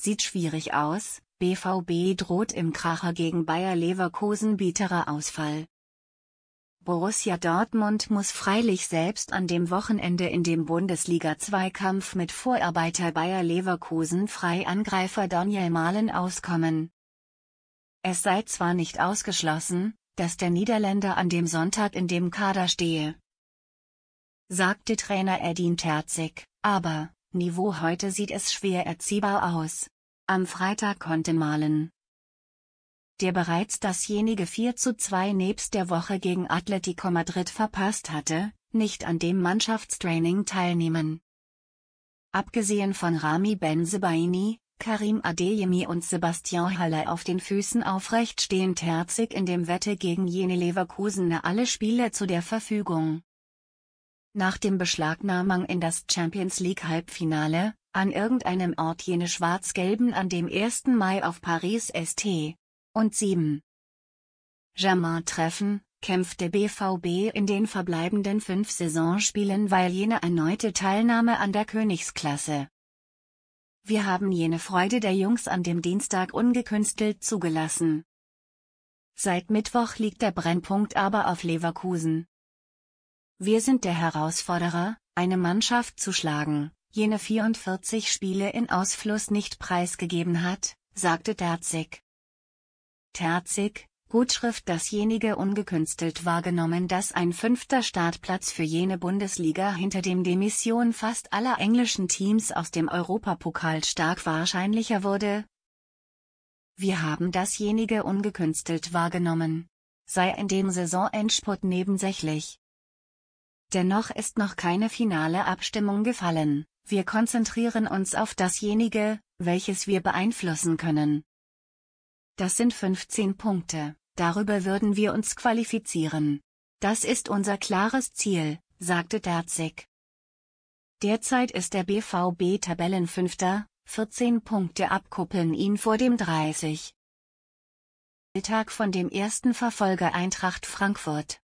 Sieht schwierig aus, BVB droht im Kracher gegen Bayer Leverkusen bieterer Ausfall. Borussia Dortmund muss freilich selbst an dem Wochenende in dem Bundesliga-Zweikampf mit Vorarbeiter Bayer Leverkusen Freiangreifer Daniel Mahlen auskommen. Es sei zwar nicht ausgeschlossen, dass der Niederländer an dem Sonntag in dem Kader stehe, sagte Trainer Edin Terzig, aber Niveau heute sieht es schwer erziehbar aus. Am Freitag konnte Malen, der bereits dasjenige 4 zu 2 nebst der Woche gegen Atletico Madrid verpasst hatte, nicht an dem Mannschaftstraining teilnehmen. Abgesehen von Rami Ben Sebaini, Karim Adeyemi und Sebastian Haller auf den Füßen aufrecht stehend herzig in dem Wette gegen jene Leverkusener alle Spiele zu der Verfügung. Nach dem Beschlagnahmung in das Champions League Halbfinale, an irgendeinem Ort jene Schwarz-Gelben an dem 1. Mai auf Paris St. und 7. Germain treffen, kämpfte BVB in den verbleibenden fünf Saisonspielen weil jene erneute Teilnahme an der Königsklasse. Wir haben jene Freude der Jungs an dem Dienstag ungekünstelt zugelassen. Seit Mittwoch liegt der Brennpunkt aber auf Leverkusen. Wir sind der Herausforderer, eine Mannschaft zu schlagen, jene 44 Spiele in Ausfluss nicht preisgegeben hat, sagte Terzig. Terzig, Gutschrift dasjenige ungekünstelt wahrgenommen, dass ein fünfter Startplatz für jene Bundesliga hinter dem Demission fast aller englischen Teams aus dem Europapokal stark wahrscheinlicher wurde. Wir haben dasjenige ungekünstelt wahrgenommen. Sei in dem Saisonendspurt nebensächlich, Dennoch ist noch keine finale Abstimmung gefallen, wir konzentrieren uns auf dasjenige, welches wir beeinflussen können. Das sind 15 Punkte, darüber würden wir uns qualifizieren. Das ist unser klares Ziel, sagte Derzig. Derzeit ist der BVB Tabellenfünfter, 14 Punkte abkuppeln ihn vor dem 30. Tag von dem ersten Verfolger Eintracht Frankfurt.